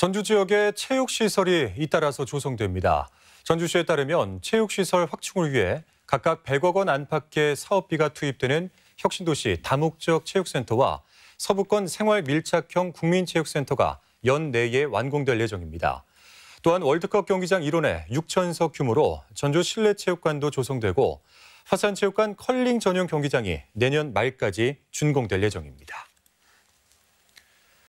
전주 지역의 체육시설이 잇따라서 조성됩니다. 전주시에 따르면 체육시설 확충을 위해 각각 100억 원 안팎의 사업비가 투입되는 혁신도시 다목적 체육센터와 서부권 생활 밀착형 국민체육센터가 연내에 완공될 예정입니다. 또한 월드컵 경기장 1원에 6천석 규모로 전주 실내체육관도 조성되고 화산체육관 컬링 전용 경기장이 내년 말까지 준공될 예정입니다.